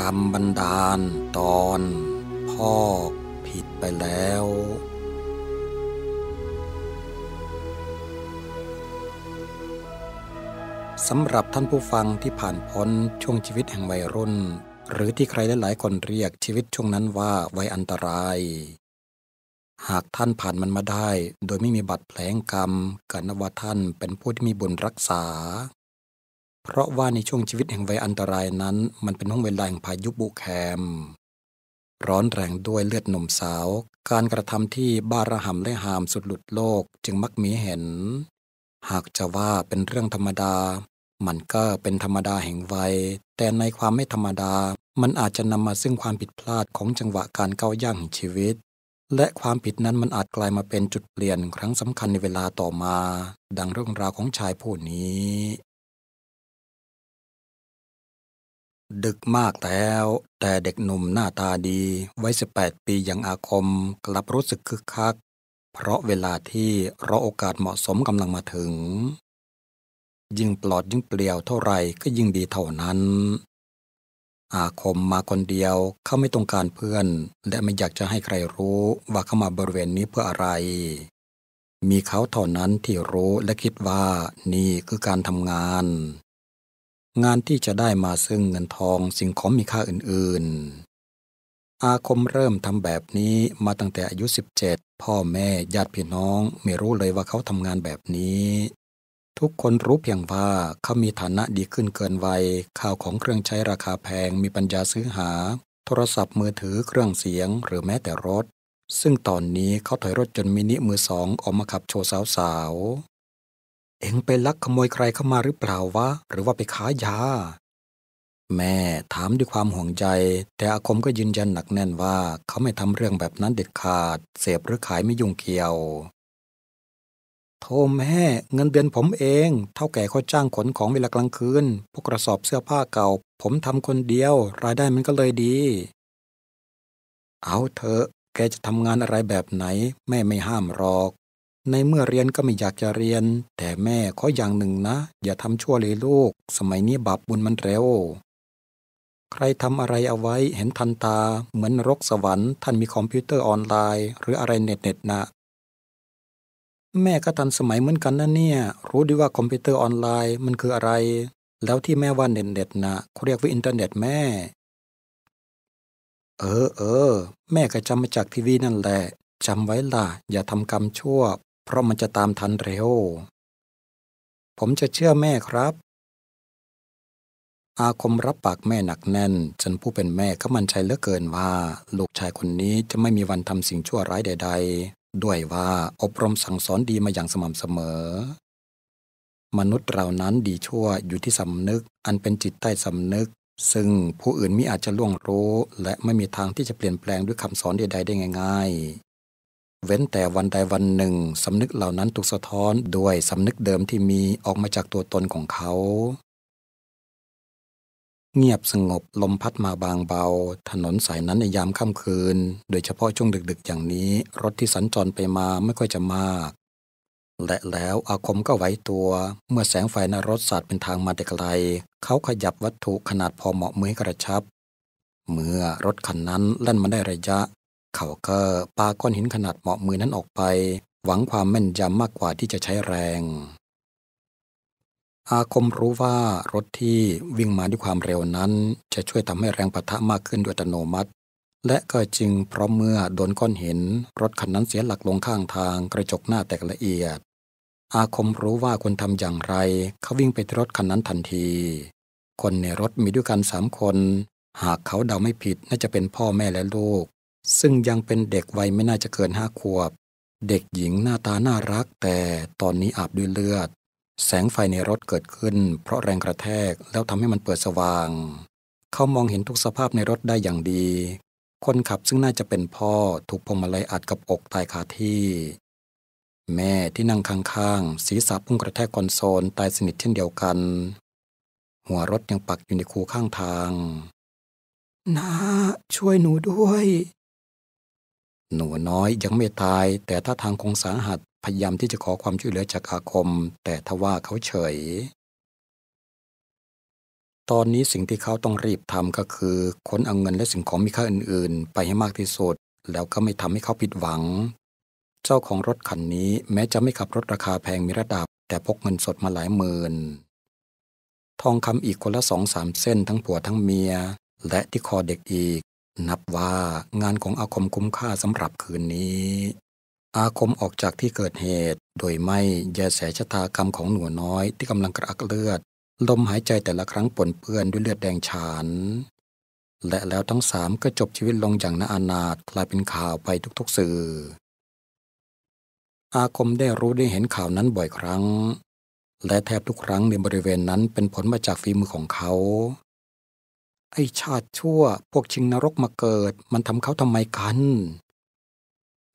กรรมบันดาล ตอน พ่อ ผิดไปแล้วสำหรับท่านผู้ฟังที่ผ่านพ้นช่วงชีวิตแห่งวัยรุ่น หรือที่ใครหลายๆคนเรียกชีวิตช่วงนั้นว่าวัยอันตราย หากท่านผ่านมันมาได้โดยไม่มีบาดแผลงกรรมกันว่าท่านเป็นผู้ที่มีบุญรักษาเพราะว่าในช่วงชีวิตแห่งวัยอันตรายนั้น มันเป็นห้องเวลาแห่งพายุบุแคมร้อนแรงด้วยเลือดหนุ่มสาว การกระทำที่บ้าระห่ำและหามสุดหลุดโลกจึงมักมีเห็น หากจะว่าเป็นเรื่องธรรมดา มันก็เป็นธรรมดาแห่งวัย แต่ในความไม่ธรรมดา มันอาจจะนำมาซึ่งความผิดพลาดของจังหวะการก้าวย่างงชีวิต และความผิดนั้นมันอาจกลายมาเป็นจุดเปลี่ยนครั้งสำคัญในเวลาต่อมา ดังเรื่องราวของชายผู้นี้ดึกมากแล้วแต่เด็กหนุ่มหน้าตาดีวัยสิบแปีอย่างอาคมกลับรู้สึกคึกคัก เพราะเวลาที่รอโอกาสเหมาะสมกำลังมาถึง ยิ่งปลอดยิ่งเปลี่ยวเท่าไรก็ยิ่งดีเท่านั้น อาคมมาคนเดียวเขาไม่ต้องการเพื่อน และไม่อยากจะให้ใครรู้ว่าเขามาบริเวณนี้เพื่ออะไร มีเขาเท่านั้นที่รู้และคิดว่านี่คือการทำงานงานที่จะได้มาซึ่งเงินทอง สิ่งของมีค่าอื่นๆ อาคมเริ่มทำแบบนี้มาตั้งแต่อายุ 17 พ่อแม่ญาติพี่น้อง ไม่รู้เลยว่าเขาทำงานแบบนี้ ทุกคนรู้เพียงว่าเขามีฐานะดีขึ้นเกินวัยข้าวของเครื่องใช้ราคาแพงมีปัญญาซื้อหา โทรศัพท์มือถือเครื่องเสียงหรือแม้แต่รถ ซึ่งตอนนี้เขาถอยรถจนมินิมือสอง ออกมาขับโชว์สาวเอ็งไปลักขโมยใครเข้ามาหรือเปล่าวะหรือว่าไปขายาแม่ถามด้วยความห่วงใจ แต่อาคมก็ยืนยันหนักแน่นว่า เขาไม่ทำเรื่องแบบนั้นเด็ดขาด เสพหรือขายไม่ยุ่งเกี่ยว โทแม่เงินเดือนผมเอง เท่าแก่เขาจ้างขนของเวลากลางคืนพวกกระสอบเสื้อผ้าเก่า ผมทำคนเดียว รายได้มันก็เลยดี เอาเถอะ แกจะทำงานอะไรแบบไหน แม่ไม่ห้ามหรอกในเมื่อเรียนก็ไม่อยากจะเรียนแต่แม่ขออย่างหนึ่งนะอย่าทำชั่วเลยลูก สมัยนี้บาปบุญมันเร็ว ใครทำอะไรเอาไว้เห็นทันตาเหมือนรกสวรรค์ท่านมีคอมพิวเตอร์ออนไลน์ หรืออะไรเน็ตเน็ตนะแม่ก็ทันสมัยเหมือนกันนะเนี่ย รู้ดีว่าคอมพิวเตอร์ออนไลน์มันคืออะไร แล้วที่แม่ว่าเน็ตเน็ตนะเขาเรียกว่าอินเทอร์เน็ตแม่ เออเออแม่ก็จำมาจากทีวีนั่นแหละจำไว้ล่ะ อย่าทำกรรมชั่วเพราะมันจะตามทันเร็ว ผมจะเชื่อแม่ครับ อาคมรับปากแม่หนักแน่นจนผู้เป็นแม่ก็มั่นใจเหลือเกินว่า ลูกชายคนนี้จะไม่มีวันทำสิ่งชั่วร้ายใดๆ ด้วยว่าอบรมสั่งสอนดีมาอย่างสม่ำเสมอ มนุษย์เรานั้นดีชั่วอยู่ที่สำนึก อันเป็นจิตใต้สำนึก ซึ่งผู้อื่นมิอาจจะล่วงรู้ และไม่มีทางที่จะเปลี่ยนแปลงด้วยคำสอนใดๆได้ง่ายเว้นแต่วันใดวันหนึ่งสำนึกเหล่านั้นถูกสะท้อนด้วยสำนึกเดิมที่มีออกมาจากตัวตนของเขา เงียบสงบลมพัดมาบางเบา ถนนสายนั้นในยามค่ำคืน โดยเฉพาะช่วงดึก ๆ อย่างนี้รถที่สัญจรไปมาไม่ค่อยจะมาก และแล้วอาคมก็ไหวตัว เมื่อแสงไฟในรถสาดเป็นทางมาแต่ไกลเขาขยับวัตถุขนาดพอเหมาะมือกระชับ เมื่อรถคันนั้นแล่นมาได้ระยะเขาก็ปาก้อนหินขนาดเหมาะมือนั้นออกไป หวังความแม่นยำมากกว่าที่จะใช้แรง อาคมรู้ว่ารถที่วิ่งมาด้วยความเร็วนั้น จะช่วยทำให้แรงปะทะมากขึ้นโดยอัตโนมัติ และก็จึงเพราะเมื่อโดนก้อนหิน รถคันนั้นเสียหลักลงข้างทางกระจกหน้าแตกละเอียด อาคมรู้ว่าควรทำอย่างไร เขาวิ่งไปที่รถคันนั้นทันที คนในรถมีด้วยกันสามคน หากเขาเดาไม่ผิดน่าจะเป็นพ่อแม่และลูกซึ่งยังเป็นเด็กวัยไม่น่าจะเกินห้าขวบ เด็กหญิงหน้าตาน่ารัก แต่ตอนนี้อาบด้วยเลือด แสงไฟในรถเกิดขึ้น เพราะแรงกระแทกแล้วทำให้มันเปิดสว่าง เขามองเห็นทุกสภาพในรถได้อย่างดี คนขับซึ่งน่าจะเป็นพ่อถูกพวงมาลัยอัดกับอกตายคาที่ แม่ที่นั่งข้างๆ ศีรษะพุ่งกระแทกคอนโซลตายสนิทเช่นเดียวกัน หัวรถยังปักอยู่ในคูข้างทางนาช่วยหนูด้วยหนูน้อยยังไม่ตายแต่ท่าทางคงสาหัสพยายามที่จะขอความช่วยเหลือจากอาคม แต่ทว่าเขาเฉย ตอนนี้สิ่งที่เขาต้องรีบทำก็คือ ค้นเอาเงินและสิ่งของมีค่าอื่นๆ ไปให้มากที่สุด แล้วก็ไม่ทำให้เขาผิดหวัง เจ้าของรถคันนี้แม้จะไม่ขับรถราคาแพงมีระดับ แต่พกเงินสดมาหลายหมื่น ทองคำอีกคนละสองสามเส้น ทั้งผัวทั้งเมีย และที่คอเด็กอีกนับว่างานของอาคมคุ้มค่าสำหรับคืนนี้ อาคมออกจากที่เกิดเหตุ โดยไม่แยแสชะตากรรมของหนูน้อย ที่กำลังกระอักเลือด ลมหายใจแต่ละครั้งปนเปื้อนด้วยเลือดแดงฉาน และแล้วทั้งสามก็จบชีวิตลงอย่างน่าอนาถกลายเป็นข่าวไปทุกๆสื่อ อาคมได้รู้ได้เห็นข่าวนั้นบ่อยครั้ง และแทบทุกครั้งในบริเวณนั้นเป็นผลมาจากฝีมือของเขาไอชาติชั่วพวกชิงนรกมาเกิด มันทำเขาทำไมกัน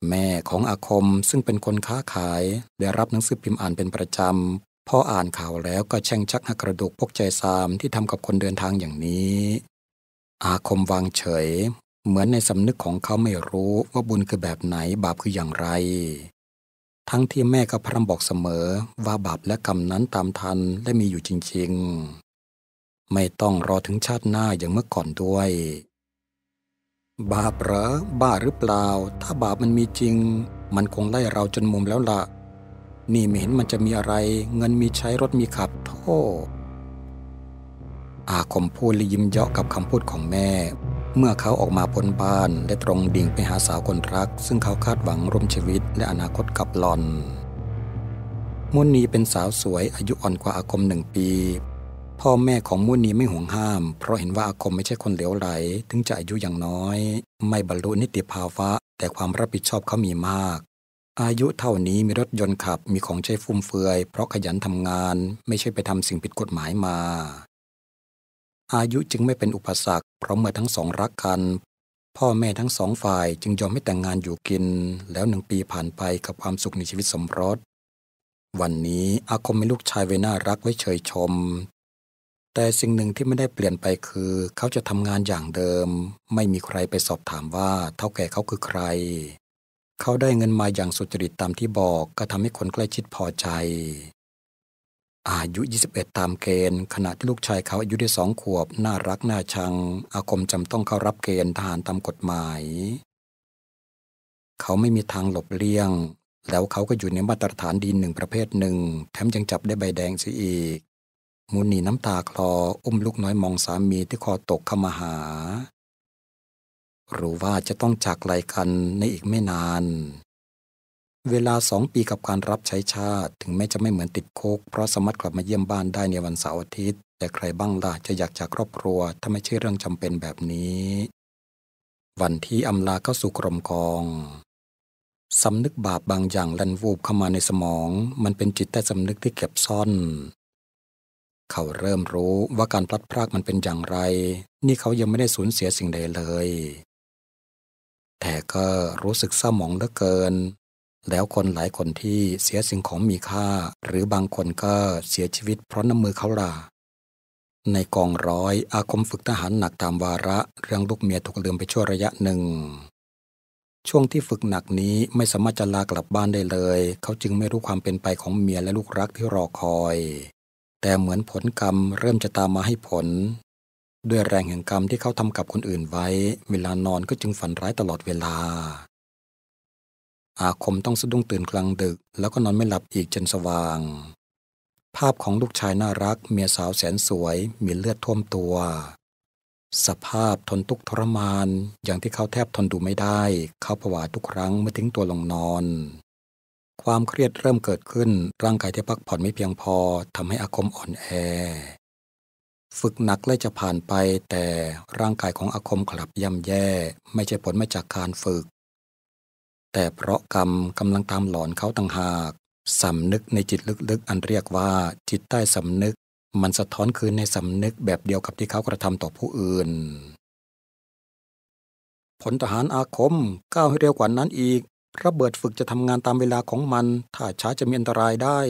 แม่ของอาคมซึ่งเป็นคนค้าขายได้รับหนังสือพิมพ์อ่านเป็นประจำพออ่านข่าวแล้วก็แช่งชักหักกระดูกพวกใจซามที่ทำกับคนเดินทางอย่างนี้ อาคมวางเฉย เหมือนในสำนึกของเขาไม่รู้ว่าบุญคือแบบไหนบาปคืออย่างไร ทั้งที่แม่ก็พร่ำบอกเสมอว่าบาปและกรรมนั้นตามทันและมีอยู่จริงไม่ต้องรอถึงชาติหน้าอย่างเมื่อก่อนด้วย บาปหรอบ้าหรือเปล่า ถ้าบาปมันมีจริง มันคงไล่เราจนมุมแล้วละ่ะนี่ไม่เห็นมันจะมีอะไร เงินมีใช้รถมีขับโทษ อาคมพูดและยิ้มเยาะกับคำพูดของแม่ เมื่อเขาออกมาพ้นบ้านและตรงดิ่งไปหาสาวคนรัก ซึ่งเขาคาดหวังร่วมชีวิตและอนาคตกับหลอน มุนีเป็นสาวสวยอายุอ่อนกว่าอาคมหนึ่งปีพ่อแม่ของมุนีไม่ห่วงห้ามเพราะเห็นว่าอาคมไม่ใช่คนเหลวไหลถึงจะอายุอย่างน้อยไม่บรรลุนิติภาวะแต่ความรับผิดชอบเขามีมากอายุเท่านี้มีรถยนต์ขับมีของใช้ฟุ่มเฟือยเพราะขยันทำงานไม่ใช่ไปทำสิ่งผิดกฎหมายมาอายุจึงไม่เป็นอุปสรรคเพราะเมื่อทั้งสองรักกันพ่อแม่ทั้งสองฝ่ายจึงยอมให้แต่งงานอยู่กินแล้วหนึ่งปีผ่านไปกับความสุขในชีวิตสมรสวันนี้อาคมมีลูกชายเวน่ารักไว้เฉยชมแต่สิ่งหนึ่งที่ไม่ได้เปลี่ยนไปคือ เขาจะทำงานอย่างเดิม ไม่มีใครไปสอบถามว่าเท่าแก่เขาคือใคร เขาได้เงินมาอย่างสุจริตตามที่บอกก็ทำให้คนใกล้ชิดพอใจ อายุ 21 ตามเกณฑ์ขณะที่ลูกชายเขาอายุได้สองขวบน่ารักน่าชัง อาคมจำต้องเข้ารับเกณฑ์ทหารตามกฎหมาย เขาไม่มีทางหลบเลี่ยง แล้วเขาก็อยู่ในมาตรฐานดีหนึ่งประเภทหนึ่งแถมยังจับได้ใบแดงเสียอีกมูนีน้ำตาคลอ อุ้มลูกน้อยมองสามีที่คอตกเข้ามาหารู้ว่าจะต้องจากไกลกัน ในอีกไม่นาน เวลาสองปีกับการรับใช้ชาติ ถึงแม้จะไม่เหมือนติดโคกเพราะสามารถกลับมาเยี่ยมบ้านได้ในวันเสาร์อาทิตย์ แต่ใครบ้างล่ะจะอยากจากครอบครัวถ้าไม่ใช่เรื่องจำเป็นแบบนี้ วันที่อำลาเข้าสู่กรมกองสำนึกบาปบางอย่างลันวูบเข้ามาในสมอง มันเป็นจิตใต้สำนึกที่เก็บซ่อนเขาเริ่มรู้ว่าการพลัดพรากมันเป็นอย่างไร นี่เขายังไม่ได้สูญเสียสิ่งใดเลย แต่ก็รู้สึกเศร้าหมองเหลือเกิน แล้วคนหลายคนที่เสียสิ่งของมีค่า หรือบางคนก็เสียชีวิตเพราะน้ำมือเขาล่ะในกองร้อย อาคมฝึกทหารหนักตามวาระเรื่องลูกเมียถูกลืมไปชั่วระยะหนึ่ง ช่วงที่ฝึกหนักนี้ไม่สามารถจะลากลับบ้านได้เลย เขาจึงไม่รู้ความเป็นไปของเมียและลูกรักที่รอคอยแต่เหมือนผลกรรมเริ่มจะตามมาให้ผล ด้วยแรงแห่งกรรมที่เขาทำกับคนอื่นไว้ เวลานอนก็จึงฝันร้ายตลอดเวลา อาคมต้องสะดุ้งตื่นกลางดึก แล้วก็นอนไม่หลับอีกจนสว่าง ภาพของลูกชายน่ารักเมียสาวแสนสวย มีเลือดท่วมตัว สภาพทนทุกข์ทรมาน อย่างที่เขาแทบทนดูไม่ได้ เขาผวาทุกครั้งเมื่อทิ้งตัวลงนอนความเครียดเริ่มเกิดขึ้นร่างกายที่พักผ่อนไม่เพียงพอทำให้อาคมอ่อนแอ ฝึกหนักและจะผ่านไปแต่ร่างกายของอาคมกลับย่ำแย่ไม่ใช่ผลมาจากการฝึก แต่เพราะกรรมกำลังตามหลอนเขาต่างหากสำนึกในจิตลึกๆ อันเรียกว่า จิตใต้สำนึกมันสะท้อนคืนในสำนึกแบบเดียวกับที่เขากระทำต่อผู้อื่น ผลทหารอาคมก้าวให้เร็วกว่านั้นอีกระเบิดฝึกจะทำงานตามเวลาของมัน ถ้าช้าจะมีอันตรายได้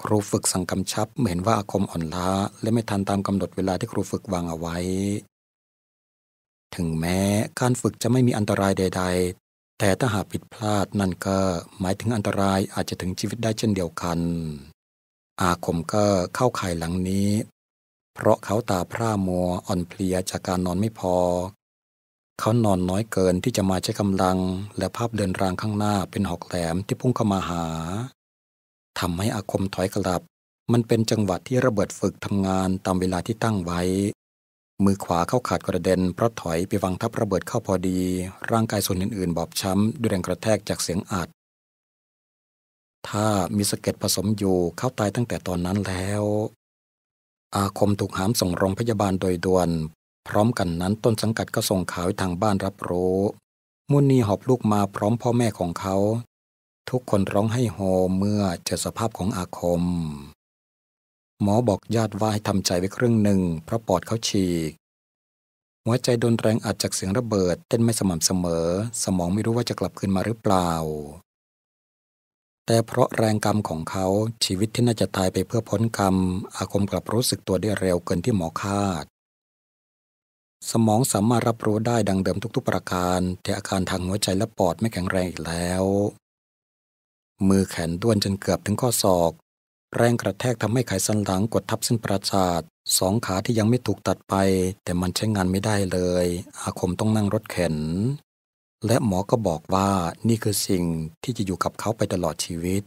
ครูฝึกสั่งกำชับเห็นว่าอาคมอ่อนล้า และไม่ทันตามกำหนดเวลาที่ครูฝึกวางเอาไว้ ถึงแม้การฝึกจะไม่มีอันตรายใดๆ แต่ถ้าหากผิดพลาดนั่นก็หมายถึงอันตรายอาจจะถึงชีวิตได้เช่นเดียวกัน อาคมก็เข้าข่ายหลังนี้ เพราะเขาตาพร่ามัวอ่อนเพลียจากการนอนไม่พอเขานอนน้อยเกินที่จะมาใช้กำลังและภาพเดินรางข้างหน้าเป็นหอกแหลมที่พุ่งเข้ามาหาทำให้อาคมถอยกลับ มันเป็นจังหวะที่ระเบิดฝึกทำงานตามเวลาที่ตั้งไว้ มือขวาเข้าขาดกระเด็นเพราะถอยไปวางทับระเบิดเข้าพอดี ร่างกายส่วนอื่นๆบอบช้ำด้วยแรงกระแทกจากเสียงอัดถ้ามีสะเก็ดผสมอยู่เขาตายตั้งแต่ตอนนั้นแล้ว อาคมถูกหามส่งโรงพยาบาลโดยด่วนพร้อมกันนั้นต้นสังกัดก็ส่งข่าวให้ทางบ้านรับรู้ มุนีหอบลูกมาพร้อมพ่อแม่ของเขา ทุกคนร้องให้โฮเมื่อเจอสภาพของอาคม หมอบอกญาติว่าให้ทำใจไว้ครึ่งหนึ่ง เพราะปอดเขาฉีก หัวใจโดนแรงอัดจากเสียงระเบิดเต้นไม่สม่ำเสมอ สมองไม่รู้ว่าจะกลับคืนมาหรือเปล่า แต่เพราะแรงกรรมของเขาชีวิตที่น่าจะตายไปเพื่อพ้นกรรมอาคมกลับรู้สึกตัวได้เร็วเกินที่หมอคาดสมองสามารถรับรู้ได้ดังเดิมทุกๆประการ แต่อาการทางหัวใจและปอดไม่แข็งแรงอีกแล้ว มือแขนด้วนจนเกือบถึงข้อศอก แรงกระแทกทำให้ไขสันหลังกดทับเส้นประสาทสองขาที่ยังไม่ถูกตัดไป แต่มันใช้งานไม่ได้เลย อาคมต้องนั่งรถเข็น และหมอก็บอกว่านี่คือสิ่งที่จะอยู่กับเขาไปตลอดชีวิต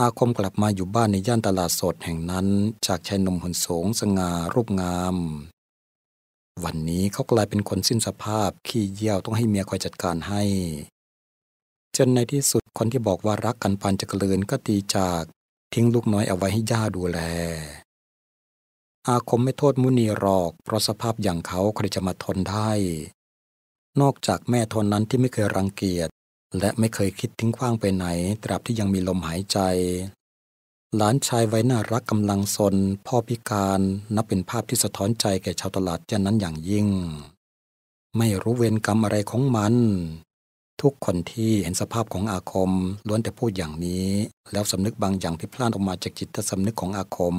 อาคมกลับมาอยู่บ้านในย่านตลาดสดแห่งนั้นจากชายหนุ่มหุ่นสูงสง่ารูปงามวันนี้เขากลายเป็นคนสิ้นสภาพขี้เยี่ยวต้องให้เมียคอยจัดการให้จนในที่สุดคนที่บอกว่ารักกันปานจะกลืนก็ตีจากทิ้งลูกน้อยเอาไว้ให้ย่าดูแล อาคมไม่โทษมุนีหรอก เพราะสภาพอย่างเขาใครจะมาทนได้ นอกจากแม่ทนนั้นที่ไม่เคยรังเกียจและไม่เคยคิดทิ้งขว้างไปไหนตราบที่ยังมีลมหายใจหลานชายไว้น่ารักกำลังสนพ่อพิการนับเป็นภาพที่สะท้อนใจแก่ชาวตลาดย้านนั้นอย่างยิ่ง ไม่รู้เวรกรรมอะไรของมัน ทุกคนที่เห็นสภาพของอาคมล้วนแต่พูดอย่างนี้แล้วสำนึกบางอย่างที่พลานออกมาจากจิตสำนึกของอาคม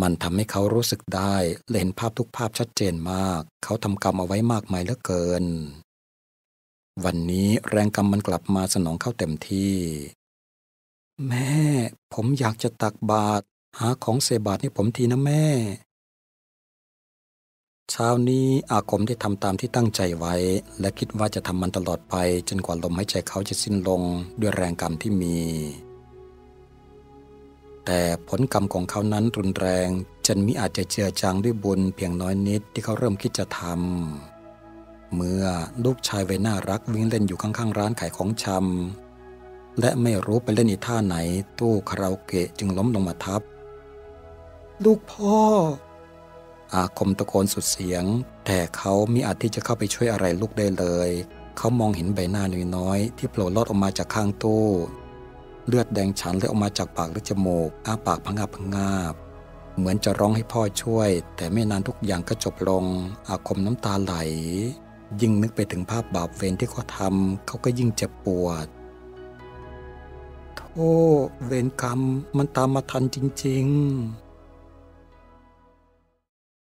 มันทำให้เขารู้สึกได้และเห็นภาพทุกภาพชัดเจนมาก เขาทำกรรมเอาไว้มากมายเหลือเกิน วันนี้แรงกรรมมันกลับมาสนองเข้าเต็มที่แม่ผมอยากจะตักบาตรหาของเสบาตรให้ผมทีนะแม่เช้านี้อาคมได้ทำตามที่ตั้งใจไว้ และคิดว่าจะทำมันตลอดไป จนกว่าลมหายใจเขาจะสิ้นลงด้วยแรงกรรมที่มี แต่ผลกรรมของเขานั้นรุนแรงจนมิอาจจะเจือจางด้วยบุญเพียงน้อยนิดที่เขาเริ่มคิดจะทำเมื่อลูกชายวัน่ารักวิ่งเล่นอยู่ข้างๆร้านขายของชำและไม่รู้ไปเล่นอีท่าไหน ตู้คาราโอเกะจึงล้มลงมาทับ ลูกพ่อ อาคมตะโกนสุดเสียง แต่เขามิอาจที่จะเข้าไปช่วยอะไรลูกได้เลย เขามองเห็นใบหน้าน้อยยที่โผล่ลอดออกมาจากข้างตู้ เลือดแดงฉันเลลออกมาจากปากและจมูกอ้าปากพังาพังาบ เหมือนจะร้องให้พ่อช่วย แต่ไม่นานทุกอย่างก็จบลง อาคมน้ำตาไหลยิ่งนึกไปถึงภาพบาปเวรที่เขาทำเขาก็ยิ่งเจ็บปวดโอ้เวรกรรมมันตามมาทันจริงๆ